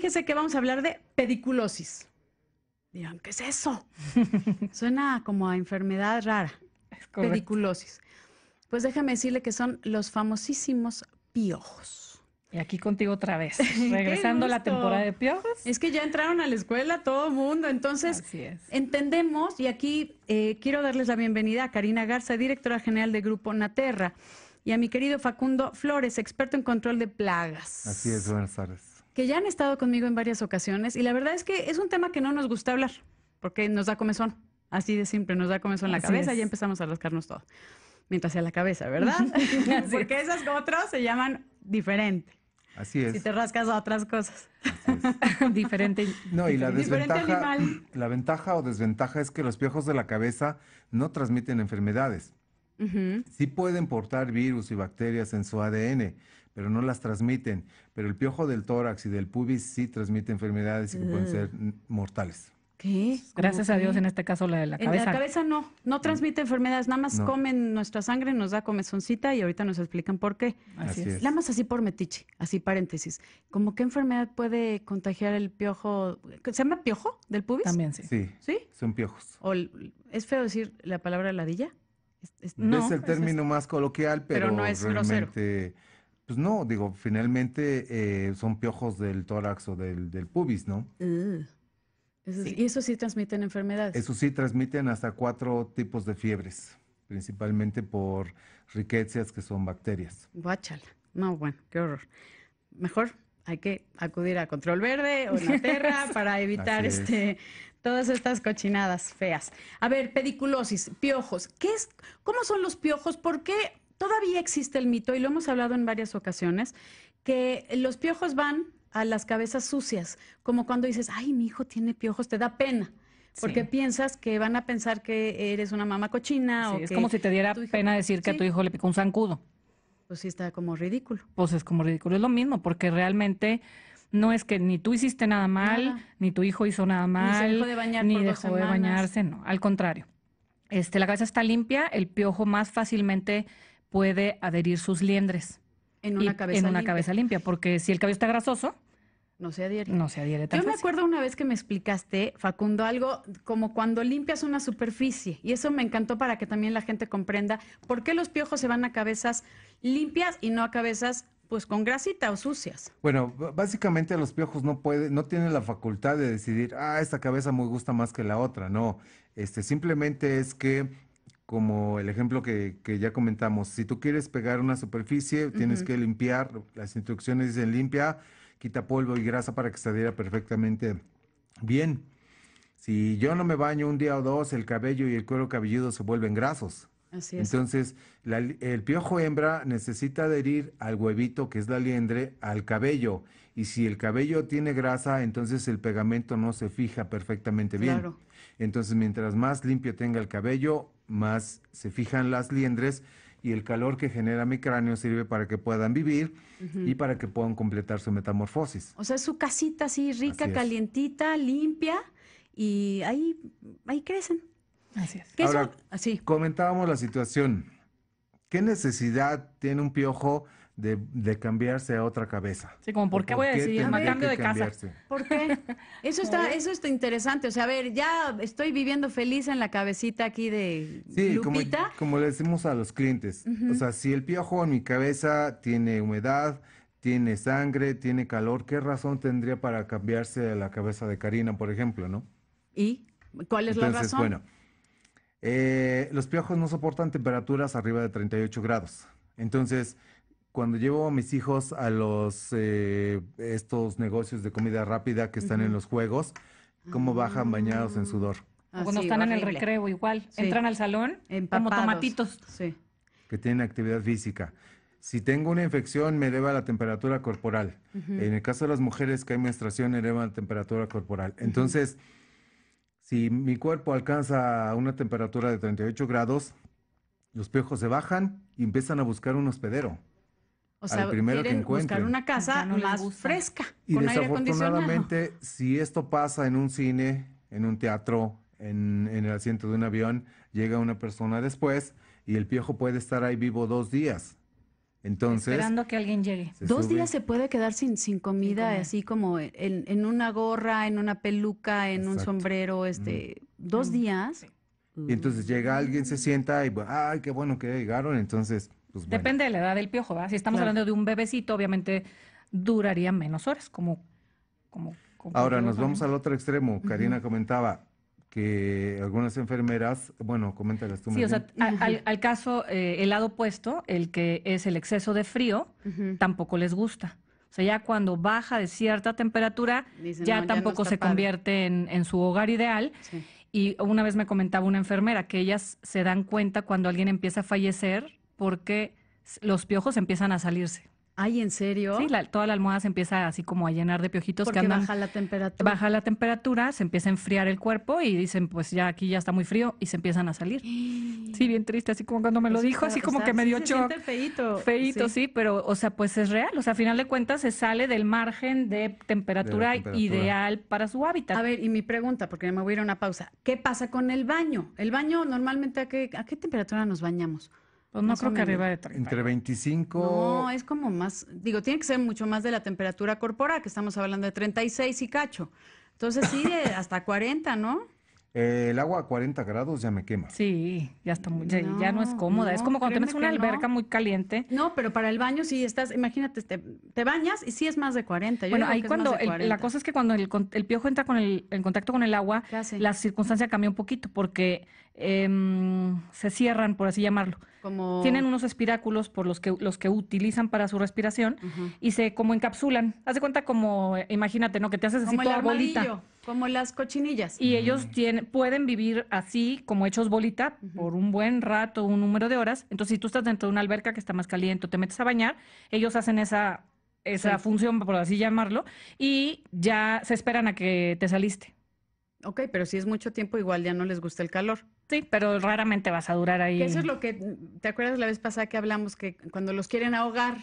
fíjese que vamos a hablar de pediculosis. Digan, ¿qué es eso? Suena como a enfermedad rara. Es pediculosis. Pues déjame decirle que son los famosísimos piojos. Y aquí contigo otra vez, regresando a la temporada de piojos. Es que ya entraron a la escuela todo mundo, entonces entendemos, y aquí eh, quiero darles la bienvenida a Karina Garza, directora general de Grupo Naterra, y a mi querido Facundo Flores, experto en control de plagas. Así es, buenas tardes que ya han estado conmigo en varias ocasiones y la verdad es que es un tema que no nos gusta hablar porque nos da comezón. Así de siempre nos da comezón en la cabeza y empezamos a rascarnos todo. Mientras sea la cabeza, ¿verdad? porque esas otras se llaman diferente. Así es. Si te rascas otras cosas. diferente. No, y la desventaja, la ventaja o desventaja es que los piojos de la cabeza no transmiten enfermedades. Sí pueden portar virus y bacterias en su ADN, pero no las transmiten. Pero el piojo del tórax y del pubis sí transmite enfermedades y que pueden mm. ser mortales. ¿Qué? Pues, Gracias a Dios, en este caso la de la cabeza. En la cabeza no, no transmite enfermedades, nada más comen nuestra sangre, nos da comezoncita y ahorita nos explican por qué. Así es. Nada más así por metiche, así paréntesis. ¿Cómo qué enfermedad puede contagiar el piojo? ¿Se llama piojo del pubis? También sí. Sí, son piojos. O, ¿Es feo decir la palabra ladilla? no, es el término más coloquial, pero, no es realmente... Pues no, digo, finalmente eh, son piojos del tórax o del, pubis, ¿no? Y eso sí transmiten enfermedades. Eso sí transmiten hasta cuatro tipos de fiebres, principalmente por riquecias que son bacterias. Guáchala. No, bueno, qué horror. Mejor hay que acudir a Control Verde o terra para evitar este todas estas cochinadas feas. A ver, pediculosis, piojos. ¿Qué es, ¿Cómo son los piojos? ¿Por qué todavía existe el mito, y lo hemos hablado en varias ocasiones, que los piojos van a las cabezas sucias, como cuando dices, ay, mi hijo tiene piojos, te da pena. Porque piensas que van a pensar que eres una mamá cochina. es como si te diera pena decir que a tu hijo le picó un zancudo. Pues sí, está como ridículo. Pues es como ridículo. Es lo mismo, porque realmente no es que ni tú hiciste nada mal, ni tu hijo hizo nada mal, ni, dejó de, bañar ni dejó de bañarse, no, al contrario. Este, la cabeza está limpia, el piojo más fácilmente puede adherir sus liendres. En una, cabeza, limpia. porque si el cabello está grasoso, no se adhiere. No se adhiere Yo me acuerdo una vez que me explicaste, Facundo, algo como cuando limpias una superficie. Y eso me encantó para que también la gente comprenda por qué los piojos se van a cabezas limpias y no a cabezas pues con grasita o sucias. Bueno, básicamente los piojos no pueden, no tienen la facultad de decidir, ah, esta cabeza me gusta más que la otra. No, este, simplemente es que como el ejemplo que, ya comentamos, si tú quieres pegar una superficie, tienes que limpiar, las instrucciones dicen limpia, quita polvo y grasa para que se adhiera perfectamente bien. Si yo no me baño un día o dos, el cabello y el cuero cabelludo se vuelven grasos. Así es. Entonces, el piojo hembra necesita adherir al huevito, que es la liendre, al cabello. Y si el cabello tiene grasa, entonces el pegamento no se fija perfectamente bien. Claro. Entonces, mientras más limpio tenga el cabello, más se fijan las liendres y el calor que genera mi cráneo sirve para que puedan vivir y para que puedan completar su metamorfosis. O sea, su casita así rica, calientita, limpia y ahí, ahí crecen. Así es. así. comentábamos la situación. ¿Qué necesidad tiene un piojo de, cambiarse a otra cabeza. Sí, como, ¿por qué voy a decidir? cambio de casa. ¿Por qué? Eso está, eso está interesante. O sea, a ver, ya estoy viviendo feliz en la cabecita aquí de Lupita. Como, como le decimos a los clientes. O sea, si el piojo en mi cabeza tiene humedad, tiene sangre, tiene calor, ¿qué razón tendría para cambiarse a la cabeza de Karina, por ejemplo, no? ¿Y cuál es la razón? Bueno, eh, los piojos no soportan temperaturas arriba de 38 grados. Entonces, cuando llevo a mis hijos a los eh, estos negocios de comida rápida que están en los juegos, cómo bajan bañados en sudor. Ah, cuando están en el recreo igual, entran al salón como tomatitos. Que tienen actividad física. Si tengo una infección, me eleva la temperatura corporal. En el caso de las mujeres que hay menstruación, eleva la temperatura corporal. Entonces, si mi cuerpo alcanza una temperatura de 38 grados, los piojos se bajan y empiezan a buscar un hospedero. O sea, al primero que buscar una casa no más fresca. Y desafortunadamente, si esto pasa en un cine, en un teatro, en, el asiento de un avión, llega una persona después y el piojo puede estar ahí vivo dos días. Entonces, Esperando que alguien llegue. Dos días se puede quedar sin, sin comida, así como en, una gorra, en una peluca, en un sombrero, este, mm. dos mm. días. Y entonces mm. llega alguien, se sienta y, ay, qué bueno que llegaron. Entonces, pues, Depende de la edad del piojo, ¿verdad? Si estamos hablando de un bebecito, obviamente duraría menos horas, como... como, Ahora nos vamos al otro extremo. Karina comentaba que algunas enfermeras, bueno, coméntales tú. Sí, o sea, al, caso, eh, el lado opuesto, el que es el exceso de frío, tampoco les gusta. O sea, ya cuando baja de cierta temperatura, ya tampoco se convierte en, su hogar ideal. Y una vez me comentaba una enfermera que ellas se dan cuenta cuando alguien empieza a fallecer porque los piojos empiezan a salirse. Ay, ¿en serio? Sí, toda la almohada se empieza así como a llenar de piojitos que andan. Baja la temperatura. Baja la temperatura, se empieza a enfriar el cuerpo y dicen, pues ya aquí ya está muy frío y se empiezan a salir. sí, bien triste, así como cuando me lo dijo, así como que me dio sí shock. feíto. Feíto, sí. pero, o sea, pues es real. O sea, a final de cuentas se sale del margen de temperatura, ideal para su hábitat. A ver, y mi pregunta, porque me voy a ir a una pausa. ¿Qué pasa con el baño? El baño normalmente, a qué temperatura nos bañamos? Pues no creo que arriba de 30. Entre 25. No, es como más. Digo, tiene que ser mucho más de la temperatura corporal, que estamos hablando de 36 y cacho. Entonces sí, hasta 40, ¿no? Eh, el agua a 40 grados ya me quema. Sí, ya está muy, ya, no, es cómoda. es como cuando tienes una alberca muy caliente. No, pero para el baño sí estás, imagínate, te, bañas y sí es más de 40. Yo bueno, ahí cuando, la cosa es que cuando el, piojo entra con el, en contacto con el agua, la circunstancia cambia un poquito porque Em, se cierran, por así llamarlo. Tienen unos espiráculos por los que, los que utilizan para su respiración y se como encapsulan. Haz de cuenta como, eh, imagínate, ¿no? Que te haces así como bolita. Como las cochinillas. Y ellos mm. tienen, pueden vivir así, como hechos bolita, por un buen rato, un número de horas. Entonces, si tú estás dentro de una alberca que está más caliente, te metes a bañar, ellos hacen esa esa función, por así llamarlo, y ya se esperan a que te saliste. Ok, pero si es mucho tiempo, igual ya no les gusta el calor. Sí, pero raramente vas a durar ahí. Eso es lo que, ¿te acuerdas la vez pasada que hablamos que cuando los quieren ahogar,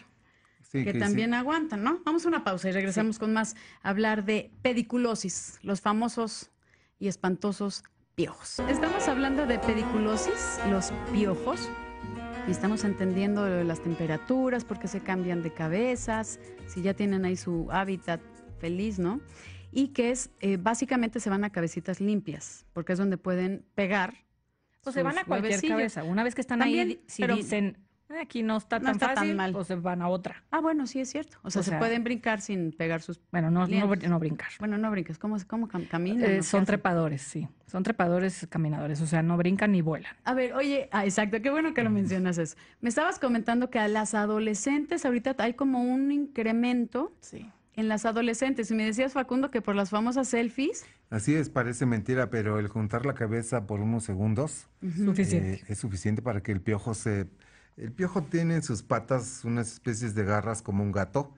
que, también aguantan, ¿no? Vamos a una pausa y regresamos con más a hablar de pediculosis, los famosos y espantosos piojos. Estamos hablando de pediculosis, los piojos, y estamos entendiendo las temperaturas, por qué se cambian de cabezas, si ya tienen ahí su hábitat feliz, ¿no? y que es eh, básicamente se van a cabecitas limpias, porque es donde pueden pegar. O se van a cualquier cabeza. Una vez que están ahí, si pero, dicen, ah, aquí no está tan fácil, tan mal. Pues se van a otra. Ah, bueno, sí es cierto. O sea, se pueden brincar sin pegar sus. Bueno, no, no, brincar. Bueno, no brincas. ¿Cómo, cómo caminan? Eh, son trepadores, sí. Son trepadores caminadores. O sea, no brincan ni vuelan. A ver, oye, ah, exacto. Qué bueno que lo mm. mencionas eso. Me estabas comentando que a las adolescentes ahorita hay como un incremento. Sí en las adolescentes. Y me decías, Facundo, que por las famosas selfies. Así es, parece mentira, pero el juntar la cabeza por unos segundos eh, es suficiente para que el piojo se... El piojo tiene en sus patas unas especies de garras como un gato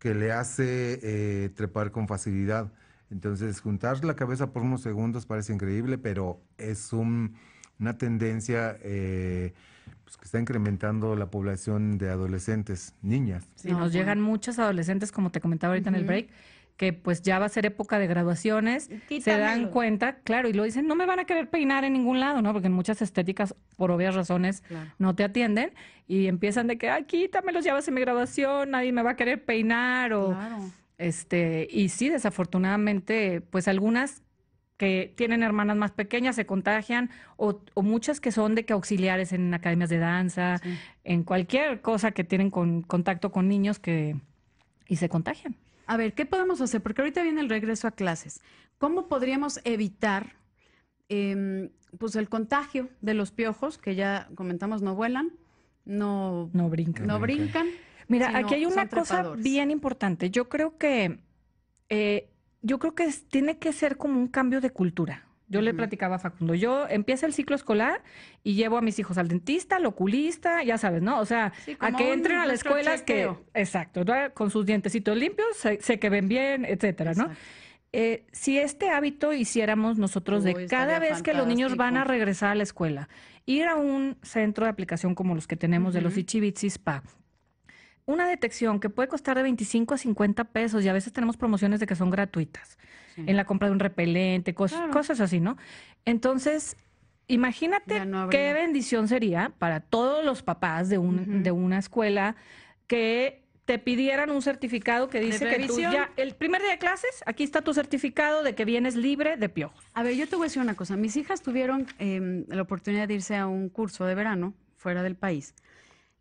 que le hace eh, trepar con facilidad. Entonces, juntar la cabeza por unos segundos parece increíble, pero es una tendencia... Eh, pues, que está incrementando la población de adolescentes, niñas. Sí, nos llegan muchos adolescentes, como te comentaba ahorita en el break, que pues ya va a ser época de graduaciones, se dan cuenta, claro, y lo dicen, no me van a querer peinar en ningún lado, ¿no? Porque en muchas estéticas, por obvias razones, no te atienden y empiezan de que, ay, quítamelos, ya va a mi graduación, nadie me va a querer peinar o... Este, y sí, desafortunadamente, pues algunas que tienen hermanas más pequeñas, se contagian, o, muchas que son de que auxiliares en academias de danza, en cualquier cosa que tienen contacto con niños que y se contagian. A ver, ¿qué podemos hacer? Porque ahorita viene el regreso a clases. ¿Cómo podríamos evitar em, pues el contagio de los piojos, que ya comentamos no vuelan, no, no brincan? No brincan. Mira, aquí hay una cosa bien importante. Yo creo que eh, yo creo que tiene que ser como un cambio de cultura. Yo le platicaba a Facundo, yo empieza el ciclo escolar y llevo a mis hijos al dentista, al oculista, ya sabes, ¿no? O sea, a que entren a la escuela que, exacto, con sus dientecitos limpios, sé, que ven bien, etcétera, ¿no? Eh, si este hábito hiciéramos nosotros de cada vez que los niños van a regresar a la escuela, ir a un centro de aplicación como los que tenemos de los Ichibitsis una detección que puede costar de 25 a 50 pesos y a veces tenemos promociones de que son gratuitas en la compra de un repelente, cosas así, ¿no? Entonces, imagínate qué bendición sería para todos los papás de, de una escuela que te pidieran un certificado que dice que el primer día de clases, aquí está tu certificado de que vienes libre de piojos. A ver, yo te voy a decir una cosa. Mis hijas tuvieron em, la oportunidad de irse a un curso de verano fuera del país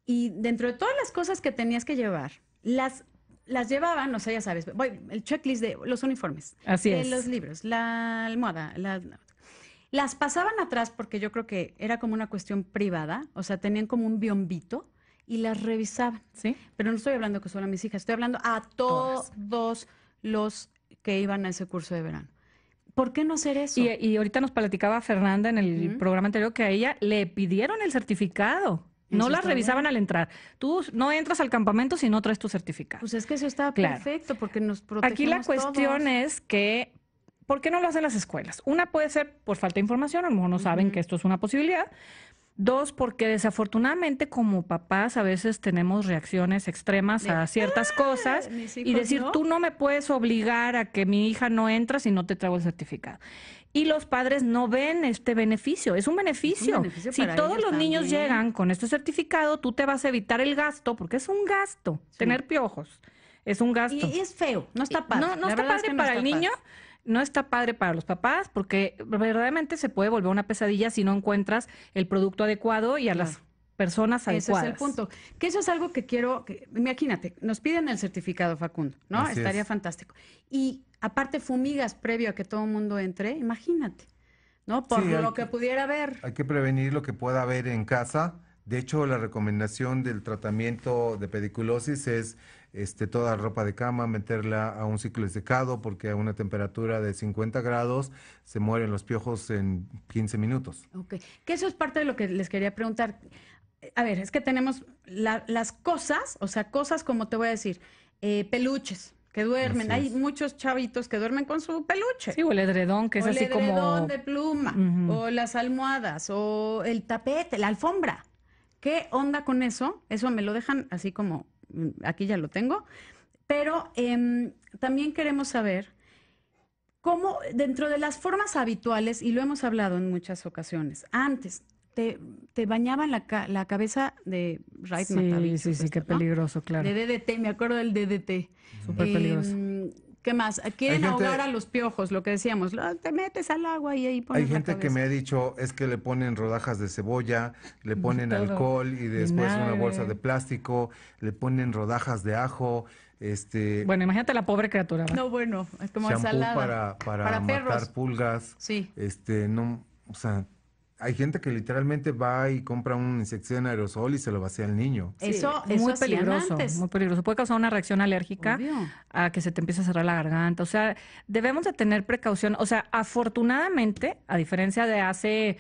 y dentro de todas las cosas que tenías que llevar, las, las llevaban, no sé, ya sabes, voy, el checklist de los uniformes, Así de eh, los libros, la almohada, la, las pasaban atrás porque yo creo que era como una cuestión privada, o sea, tenían como un biombito y las revisaban. ¿Sí? Pero no estoy hablando que solo a mis hijas, estoy hablando a todos los que iban a ese curso de verano. ¿Por qué no hacer eso? Y, y ahorita nos platicaba Fernanda en el programa anterior que a ella le pidieron el certificado. No las revisaban al entrar. Tú no entras al campamento si no traes tu certificado. Pues es que eso estaba perfecto porque nos protegemos Aquí la cuestión es que, ¿por qué no lo hacen las escuelas? Una puede ser por falta de información, a lo mejor no saben que esto es una posibilidad, Dos, porque desafortunadamente como papás a veces tenemos reacciones extremas a ciertas ah, cosas y decir, tú no me puedes obligar a que mi hija no entra si no te traigo el certificado. Y los padres no ven este beneficio, es un beneficio. si todos los niños llegan con este certificado, tú te vas a evitar el gasto, porque es un gasto tener piojos es un gasto. Y, es feo, no está padre. No, está padre para el niño, no está padre para los papás porque verdaderamente se puede volver una pesadilla si no encuentras el producto adecuado y a las personas adecuadas. Ese es el punto. Que eso es algo que quiero, imagínate, nos piden el certificado Facundo, ¿no? Estaría fantástico. Y aparte fumigas previo a que todo el mundo entre, imagínate, ¿no? Por lo que pudiera haber. Hay que prevenir lo que pueda haber en casa. De hecho, la recomendación del tratamiento de pediculosis es este, toda ropa de cama, meterla a un ciclo de secado, porque a una temperatura de 50 grados se mueren los piojos en 15 minutos. Ok, que eso es parte de lo que les quería preguntar. A ver, es que tenemos las cosas, o sea, cosas como te voy a decir, eh, peluches, que duermen. Hay muchos chavitos que duermen con su peluche. Sí, o el edredón, que es así como. El edredón de pluma, o las almohadas, o el tapete, la alfombra. ¿Qué onda con eso? Eso me lo dejan así como Mm, aquí ya lo tengo, pero em, también queremos saber cómo dentro de las formas habituales, y lo hemos hablado en muchas ocasiones, antes te, te bañaban la, la, cabeza de Right Sí, sí, sí, qué peligroso, claro. De DDT, me acuerdo del DDT. Súper em, peligroso. ¿Qué más? Quieren ahogar a los piojos, lo que decíamos. Te metes al agua y ahí pones Hay gente que me ha dicho, es que le ponen rodajas de cebolla, le ponen alcohol y después una bolsa de plástico, le ponen rodajas de ajo. Este, bueno, imagínate la pobre criatura. No, bueno, es como ensalada. Para, para, para matar pulgas. Sí. Este, no, o sea, hay gente que literalmente va y compra una insección en aerosol y se lo vacía al niño. eso es muy peligroso, muy peligroso. Puede causar una reacción alérgica a que se te empiece a cerrar la garganta. O sea, debemos de tener precaución. O sea, afortunadamente, a diferencia de hace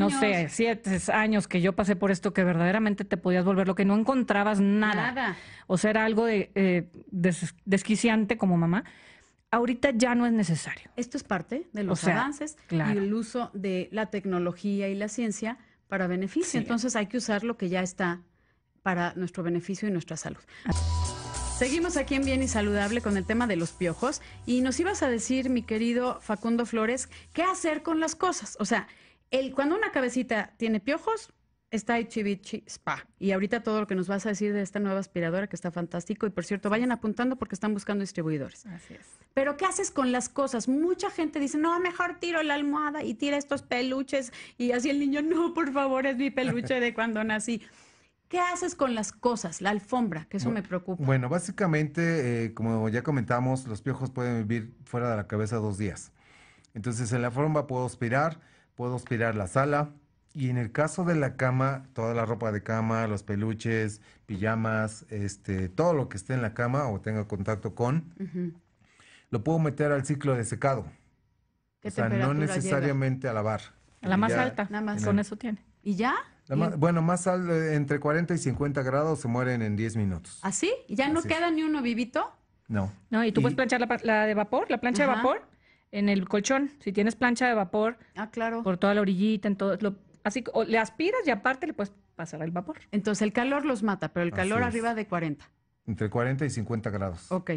no sé, siete años que yo pasé por esto que verdaderamente te podías volver lo que no encontrabas nada. O sea, era algo de, eh, desquiciante como mamá ahorita ya no es necesario. Esto es parte de los avances y el uso de la tecnología y la ciencia para beneficio. Entonces hay que usar lo que ya está para nuestro beneficio y nuestra salud. Seguimos aquí en Bien y Saludable con el tema de los piojos y nos ibas a decir, mi querido Facundo Flores, qué hacer con las cosas. O sea, el, cuando una cabecita tiene piojos, Está Ichibichi Spa. Y ahorita todo lo que nos vas a decir de esta nueva aspiradora que está fantástico. Y por cierto, vayan apuntando porque están buscando distribuidores. Así es. Pero ¿qué haces con las cosas? Mucha gente dice, no, mejor tiro la almohada y tira estos peluches. Y así el niño, no, por favor, es mi peluche de cuando nací. ¿Qué haces con las cosas? La alfombra, que eso me preocupa. Bueno, básicamente, eh, como ya comentamos, los piojos pueden vivir fuera de la cabeza dos días. Entonces, en la alfombra puedo aspirar, puedo aspirar la sala, y en el caso de la cama, toda la ropa de cama, los peluches, pijamas, este, todo lo que esté en la cama o tenga contacto con, lo puedo meter al ciclo de secado. O sea, no necesariamente a lavar. A la más alta, nada más. Con eso tiene. ¿Y ya? bueno, más al, entre 40 y 50 grados se mueren en 10 minutos. ¿Así? ¿Ah, ¿Ya no queda ni uno vivito? No. No, y tú puedes planchar la, de vapor, la plancha de vapor en el colchón. Si tienes plancha de vapor, ah, claro. por toda la orillita, en todo, Así le aspiras y aparte le puedes pasar el vapor. Entonces el calor los mata, pero el calor arriba de 40. Entre 40 y 50 grados. Ok.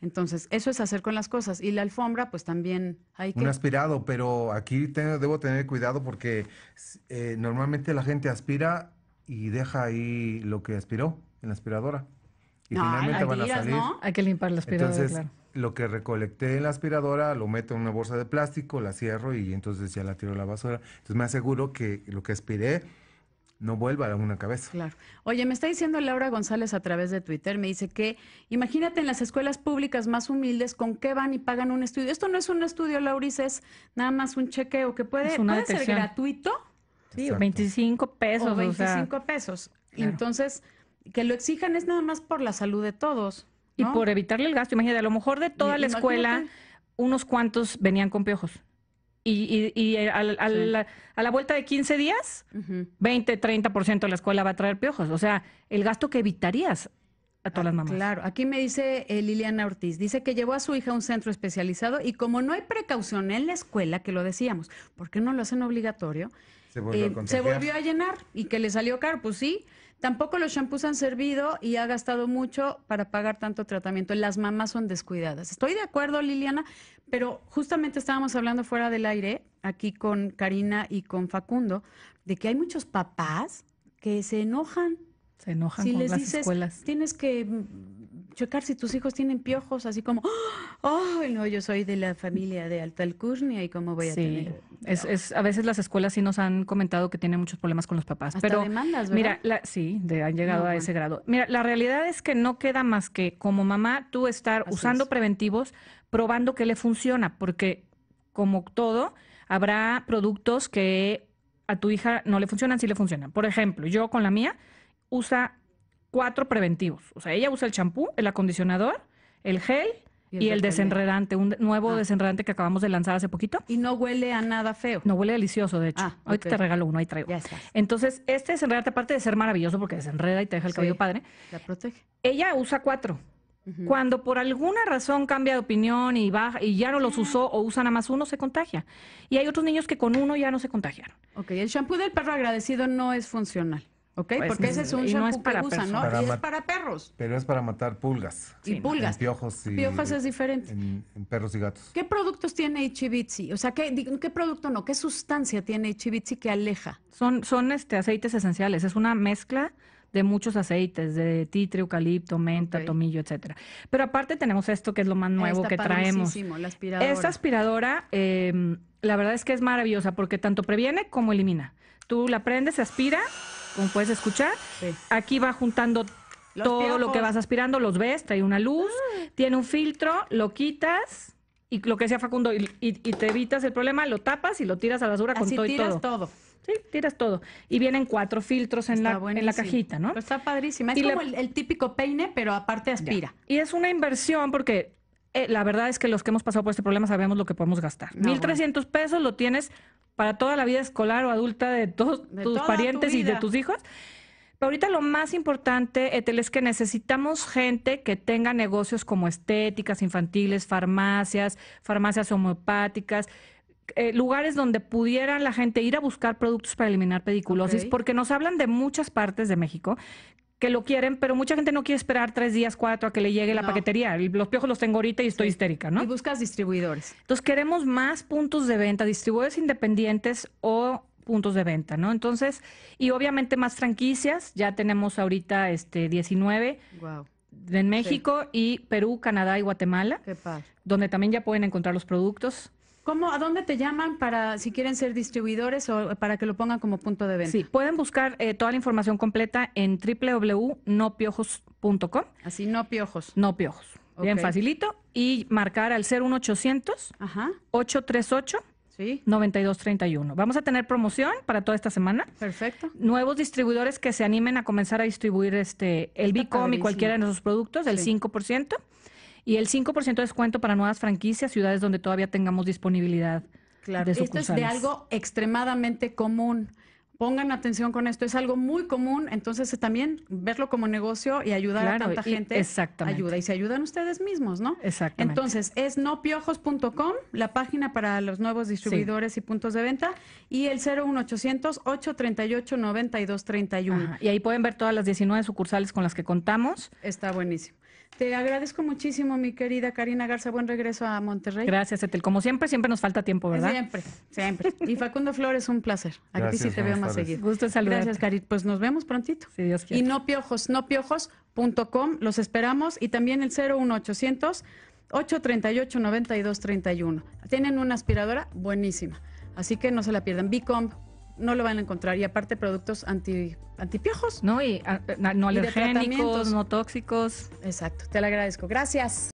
Entonces, eso es hacer con las cosas. Y la alfombra, pues también hay que... Un aspirado, pero aquí debo tener cuidado porque eh, normalmente la gente aspira y deja ahí lo que aspiró en la aspiradora. Y finalmente van a salir. Hay que limpar la aspiradora, claro lo que recolecté en la aspiradora lo meto en una bolsa de plástico, la cierro y entonces ya la tiro a la basura. Entonces me aseguro que lo que aspiré no vuelva a una cabeza. Claro. Oye, me está diciendo Laura González a través de Twitter, me dice que imagínate en las escuelas públicas más humildes con qué van y pagan un estudio. Esto no es un estudio, Laurice, es nada más un chequeo que puede, ser gratuito. Sí, 25 pesos. O 25 pesos. Entonces, que lo exijan es nada más por la salud de todos. Y por evitarle el gasto, imagínate, a lo mejor de toda la escuela, unos cuantos venían con piojos. Y, y, a, la, vuelta de 15 días, treinta 20, 30% de la escuela va a traer piojos. O sea, el gasto que evitarías a todas ah, las mamás. Claro, aquí me dice eh, Liliana Ortiz, dice que llevó a su hija a un centro especializado y como no hay precaución en la escuela, que lo decíamos, ¿por qué no lo hacen obligatorio? Se eh, volvió, a llenar y que le salió caro, pues sí. Tampoco los shampoos han servido y ha gastado mucho para pagar tanto tratamiento. Las mamás son descuidadas. Estoy de acuerdo, Liliana, pero justamente estábamos hablando fuera del aire, aquí con Karina y con Facundo, de que hay muchos papás que se enojan. Se enojan si con les las dices, escuelas. Tienes que checar si tus hijos tienen piojos, así como, oh, no, yo soy de la familia de alta alcurnia y cómo voy a sí, tener. Es, a veces las escuelas sí nos han comentado que tienen muchos problemas con los papás. pero demandas, Mira, sí, han llegado a ese grado. Mira, la realidad es que no queda más que como mamá tú estar usando preventivos, probando que le funciona, porque como todo, habrá productos que a tu hija no le funcionan, sí le funcionan. Por ejemplo, yo con la mía usa cuatro preventivos. O sea, ella usa el champú, el acondicionador, el gel y el, desenredante, un nuevo ah. desenredante que acabamos de lanzar hace poquito. Y no huele a nada feo. No huele delicioso, de hecho. Ah, Ahorita te regalo uno, ahí traigo. Entonces, este desenredante, aparte de ser maravilloso porque desenreda y te deja el cabello padre, la protege. Ella usa cuatro. Cuando por alguna razón cambia de opinión y baja y ya no los ah. usó o usa nada más uno, se contagia. Y hay otros niños que con uno ya no se contagiaron. Ok, el champú del perro agradecido no es funcional. Pues porque ese es un shampoo para que ¿no? es para perros. Pero es para matar pulgas. Sí, pulgas. piojos y... es diferente. En, perros y gatos. ¿Qué productos tiene Ichibitsi? O sea, ¿qué, producto no? ¿Qué sustancia tiene Ichibitsi que aleja? Son, son este, aceites esenciales. Es una mezcla de muchos aceites, de titre, eucalipto, menta, tomillo, etcétera. Pero aparte tenemos esto que es lo más nuevo que traemos. La aspiradora. Esta aspiradora, em, la verdad es que es maravillosa porque tanto previene como elimina. Tú la prendes, se aspira como puedes escuchar. Aquí va juntando todo lo que vas aspirando, los ves, trae una luz, ah. tiene un filtro, lo quitas y lo que sea Facundo, y, te evitas el problema, lo tapas y lo tiras a la basura con todo y todo. tiras todo. Sí, tiras todo. Y vienen cuatro filtros en, la, en la, cajita, ¿no? está padrísima. Es como el, típico peine, pero aparte aspira. Y es una inversión porque eh, la verdad es que los que hemos pasado por este problema sabemos lo que podemos gastar. 1.300 pesos lo tienes para toda la vida escolar o adulta de todos tus parientes y de tus hijos. Pero ahorita lo más importante, Etel, es que necesitamos gente que tenga negocios como estéticas infantiles, farmacias, farmacias homeopáticas, eh, lugares donde pudiera la gente ir a buscar productos para eliminar pediculosis, porque nos hablan de muchas partes de México que lo quieren, pero mucha gente no quiere esperar tres días, cuatro a que le llegue la paquetería. Los piojos los tengo ahorita y estoy histérica, ¿no? Y buscas distribuidores. Entonces queremos más puntos de venta, distribuidores independientes o puntos de venta, ¿no? Entonces, y obviamente más franquicias, ya tenemos ahorita este 19. En México y Perú, Canadá y Guatemala, donde también ya pueden encontrar los productos. ¿A dónde te llaman para si quieren ser distribuidores o para que lo pongan como punto de venta? Sí, pueden buscar eh, toda la información completa en www.nopiojos.com. Así, no piojos. No piojos. Bien facilito. Y marcar al 01800 Ajá. 838 Sí. 9231. Vamos a tener promoción para toda esta semana. Perfecto. Nuevos distribuidores que se animen a comenzar a distribuir este el Bicom y cualquiera de nuestros productos, el 5% y el 5% de descuento para nuevas franquicias, ciudades donde todavía tengamos disponibilidad. Claro, de esto es de algo extremadamente común. Pongan atención con esto, es algo muy común, entonces eh, también verlo como negocio y ayudar a tanta gente. Ayuda y se ayudan ustedes mismos, ¿no? Exactamente. Entonces, es nopiojos.com, la página para los nuevos distribuidores y puntos de venta, y el 01800 838 9231. y ahí pueden ver todas las 19 sucursales con las que contamos. Está buenísimo. Te agradezco muchísimo, mi querida Karina Garza. Buen regreso a Monterrey. Gracias, Etel. Como siempre, siempre nos falta tiempo, ¿verdad? Siempre, siempre. Y Facundo Flores, un placer. Aquí sí te veo más seguido. Gusto saludar. Gracias, Karit. Pues nos vemos prontito. Y no piojos, no piojos.com. Los esperamos. Y también el 01800 838 9231. Tienen una aspiradora buenísima. Así que no se la pierdan. Bicom no lo van a encontrar. Y aparte productos anti, antipiojos. No, y ah, eh, no alergénicos, no tóxicos. Exacto, te lo agradezco. Gracias.